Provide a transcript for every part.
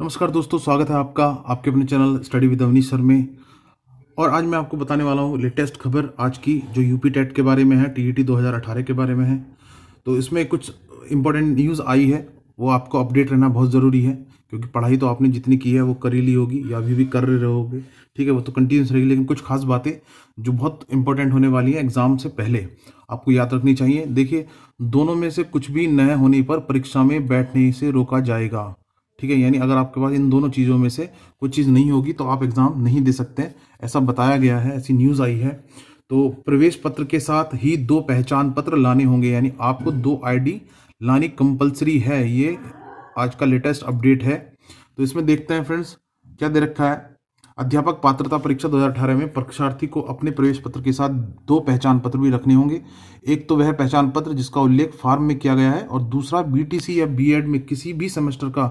नमस्कार दोस्तों स्वागत है आपका आपके अपने channel study with Avni sir में और आज मैं आपको बताने वाला हूँ लेटेस्ट खबर आज की जो यूपी टेट के बारे में है टी ई e के बारे में है तो इसमें कुछ इंपॉर्टेंट न्यूज़ आई है वो आपको अपडेट रहना बहुत ज़रूरी है क्योंकि पढ़ाई तो आपने जितनी की है वो कर ही ली होगी या अभी भी कर रहे होगे ठीक है वो तो कंटिन्यूस रहेगी लेकिन कुछ खास बातें जो बहुत इंपॉर्टेंट होने वाली हैं एग्ज़ाम से पहले आपको याद रखनी चाहिए देखिए दोनों में से कुछ भी नए होने पर परीक्षा में बैठने से रोका जाएगा ठीक है यानी अगर आपके पास इन दोनों चीज़ों में से कोई चीज़ नहीं होगी तो आप एग्ज़ाम नहीं दे सकते ऐसा बताया गया है ऐसी न्यूज़ आई है तो प्रवेश पत्र के साथ ही दो पहचान पत्र लाने होंगे यानी आपको दो आईडी लानी कंपलसरी है ये आज का लेटेस्ट अपडेट है तो इसमें देखते हैं फ्रेंड्स क्या दे रखा है अध्यापक पात्रता परीक्षा दो में परीक्षार्थी को अपने प्रवेश पत्र के साथ दो पहचान पत्र भी रखने होंगे एक तो वह पहचान पत्र जिसका उल्लेख फॉर्म में किया गया है और दूसरा बी या बी में किसी भी सेमेस्टर का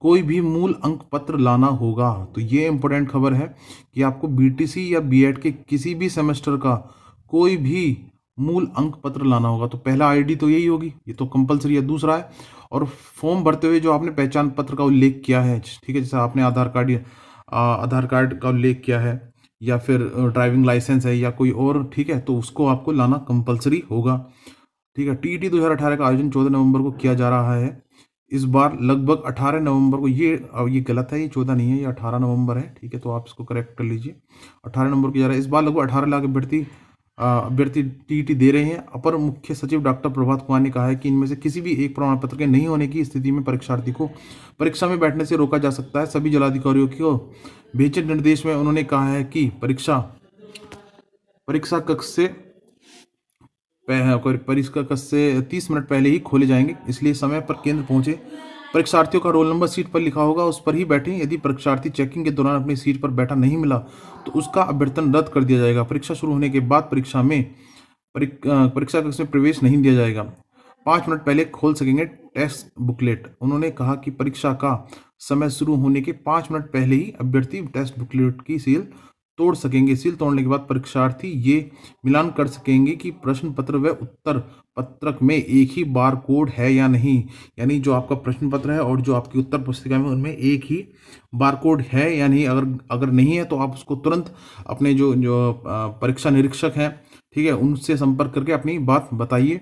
कोई भी मूल अंक पत्र लाना होगा तो ये इंपॉर्टेंट खबर है कि आपको बी या बी के किसी भी सेमेस्टर का कोई भी मूल अंक पत्र लाना होगा तो पहला आईडी तो यही होगी ये तो कंपलसरी है दूसरा है और फॉर्म भरते हुए जो आपने पहचान पत्र का उल्लेख किया है ठीक है जैसे आपने आधार कार्ड आधार कार्ड का उल्लेख किया है या फिर ड्राइविंग लाइसेंस है या कोई और ठीक है तो उसको आपको लाना कंपलसरी होगा ठीक है टी टी दो का आयोजन चौदह नवंबर को किया जा रहा है इस बार लगभग अठारह नवंबर को ये ये गलत है ये चौदह नहीं है ये अठारह नवंबर है ठीक है तो आप इसको करेक्ट कर लीजिए अठारह नवंबर को जा रहा है इस बार लगभग अठारह लाख अभ्यर्थी अभ्यर्थी टीईटी दे रहे हैं अपर मुख्य सचिव डॉक्टर प्रभात कुमार ने कहा है कि इनमें से किसी भी एक प्रमाण पत्र के नहीं होने की स्थिति में परीक्षार्थी को परीक्षा में बैठने से रोका जा सकता है सभी जिलाधिकारियों को भेजे निर्देश में उन्होंने कहा है कि परीक्षा परीक्षा कक्ष से परीक्षा कक्ष से तीस मिनट पहले ही खोले जाएंगे इसलिए समय पर केंद्र पहुंचे परीक्षार्थियों का रोल नंबर सीट पर लिखा होगा उस पर ही बैठे यदि परीक्षार्थी चेकिंग के दौरान अपनी सीट पर बैठा नहीं मिला तो उसका अभ्यर्थन रद्द कर दिया जाएगा परीक्षा शुरू होने के बाद परीक्षा में परीक्षा कक्ष में प्रवेश नहीं दिया जाएगा पाँच मिनट पहले खोल सकेंगे टेस्ट बुकलेट उन्होंने कहा कि परीक्षा का समय शुरू होने के पाँच मिनट पहले ही अभ्यर्थी टेस्ट बुकलेट की सील तोड़ सकेंगे सील तोड़ने के बाद परीक्षार्थी ये मिलान कर सकेंगे कि प्रश्न पत्र व उत्तर पत्रक में एक ही बार कोड है या नहीं यानी जो आपका प्रश्न पत्र है और जो आपकी उत्तर पुस्तिका में उनमें एक ही बार कोड है या नहीं अगर अगर नहीं है तो आप उसको तुरंत अपने जो जो परीक्षा निरीक्षक हैं ठीक है उनसे संपर्क करके अपनी बात बताइए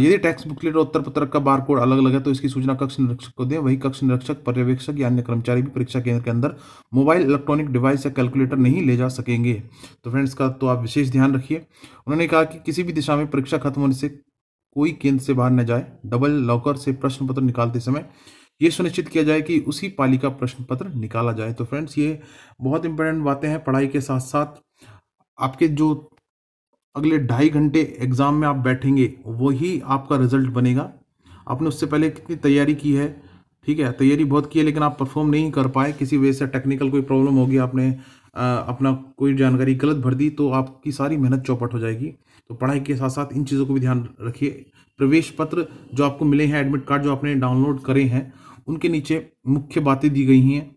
यदि टैक्स बुकलेट और उत्तर पत्र का बारकोड अलग अलग है तो इसकी सूचना कक्ष निरीक्षक को दें वही कक्ष निरीक्षक पर्यवेक्षक या अन्य कर्मचारी भी परीक्षा केंद्र के अंदर मोबाइल इलेक्ट्रॉनिक डिवाइस या कैलकुलेटर नहीं ले जा सकेंगे तो फ्रेंड्स का तो आप विशेष ध्यान रखिए उन्होंने कहा कि किसी भी दिशा में परीक्षा खत्म होने से कोई केंद्र से बाहर न जाए डबल लॉकर से प्रश्न पत्र निकालते समय ये सुनिश्चित किया जाए कि उसी पाली का प्रश्न पत्र निकाला जाए तो फ्रेंड्स ये बहुत इंपॉर्टेंट बातें हैं पढ़ाई के साथ साथ आपके जो अगले ढाई घंटे एग्ज़ाम में आप बैठेंगे वही आपका रिजल्ट बनेगा आपने उससे पहले कितनी तैयारी की है ठीक है तैयारी बहुत की है लेकिन आप परफॉर्म नहीं कर पाए किसी वजह से टेक्निकल कोई प्रॉब्लम होगी आपने आ, अपना कोई जानकारी गलत भर दी तो आपकी सारी मेहनत चौपट हो जाएगी तो पढ़ाई के साथ साथ इन चीज़ों को भी ध्यान रखिए प्रवेश पत्र जो आपको मिले हैं एडमिट कार्ड जो आपने डाउनलोड करे हैं उनके नीचे मुख्य बातें दी गई हैं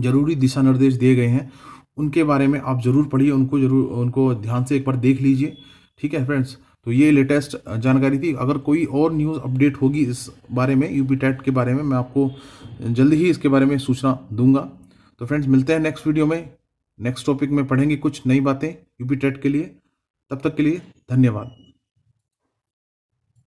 जरूरी दिशा निर्देश दिए गए हैं उनके बारे में आप ज़रूर पढ़िए उनको जरूर उनको ध्यान से एक बार देख लीजिए ठीक है फ्रेंड्स तो ये लेटेस्ट जानकारी थी अगर कोई और न्यूज़ अपडेट होगी इस बारे में यू टैट के बारे में मैं आपको जल्दी ही इसके बारे में सूचना दूंगा तो फ्रेंड्स मिलते हैं नेक्स्ट वीडियो में नेक्स्ट टॉपिक में पढ़ेंगे कुछ नई बातें यू टेट के लिए तब तक के लिए धन्यवाद